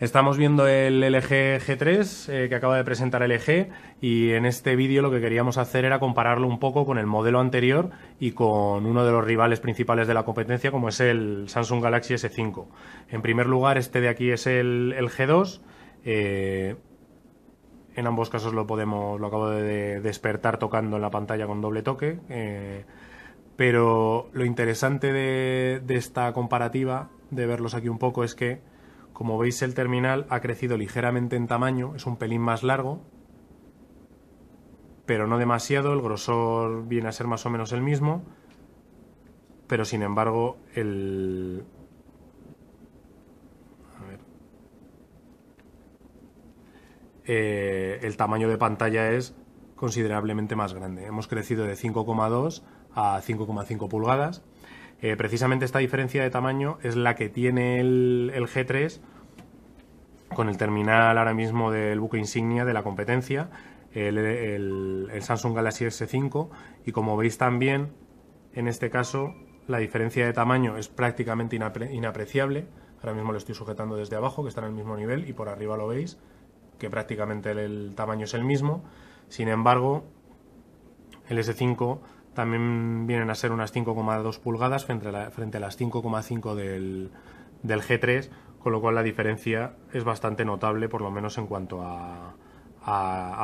Estamos viendo el LG G3 eh, que acaba de presentar LG y en este vídeo lo que queríamos hacer era compararlo un poco con el modelo anterior y con uno de los rivales principales de la competencia como es el Samsung Galaxy S5. En primer lugar este de aquí es el, G2. Eh, en ambos casos lo podemos, lo acabo de despertar tocando en la pantalla con doble toque. Eh, pero lo interesante de esta comparativa, de verlos aquí un poco, es que como veis el terminal ha crecido ligeramente en tamaño, es un pelín más largo, pero no demasiado, el grosor viene a ser más o menos el mismo, pero sin embargo el... Eh, el tamaño de pantalla es considerablemente más grande. Hemos crecido de 5,2 a 5,5 pulgadas. Eh, precisamente esta diferencia de tamaño es la que tiene el, G3 con el terminal ahora mismo del buque insignia de la competencia, el, Samsung Galaxy S5 y como veis también en este caso la diferencia de tamaño es prácticamente inapreciable ahora mismo lo estoy sujetando desde abajo que está en el mismo nivel y por arriba lo veis que prácticamente el tamaño es el mismo sin embargo el S5 también vienen a ser unas 5,2 pulgadas frente a, frente a las 5,5 del, G3, con lo cual la diferencia es bastante notable, por lo menos en cuanto a,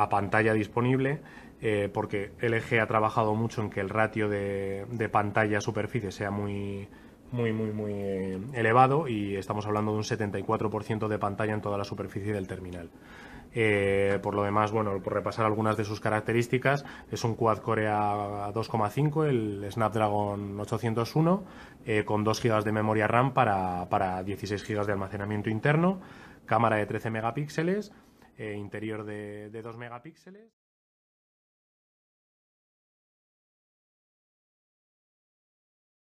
pantalla disponible, eh, porque LG ha trabajado mucho en que el ratio de, pantalla a superficie sea muy, muy, muy, muy eh, elevado y estamos hablando de un 74% de pantalla en toda la superficie del terminal. Eh, por lo demás, bueno, por repasar algunas de sus características, es un quad core a 2,5, el Snapdragon 801, eh, con 2 GB de memoria RAM para, para 16 GB de almacenamiento interno, cámara de 13 megapíxeles, eh, interior de 2 megapíxeles.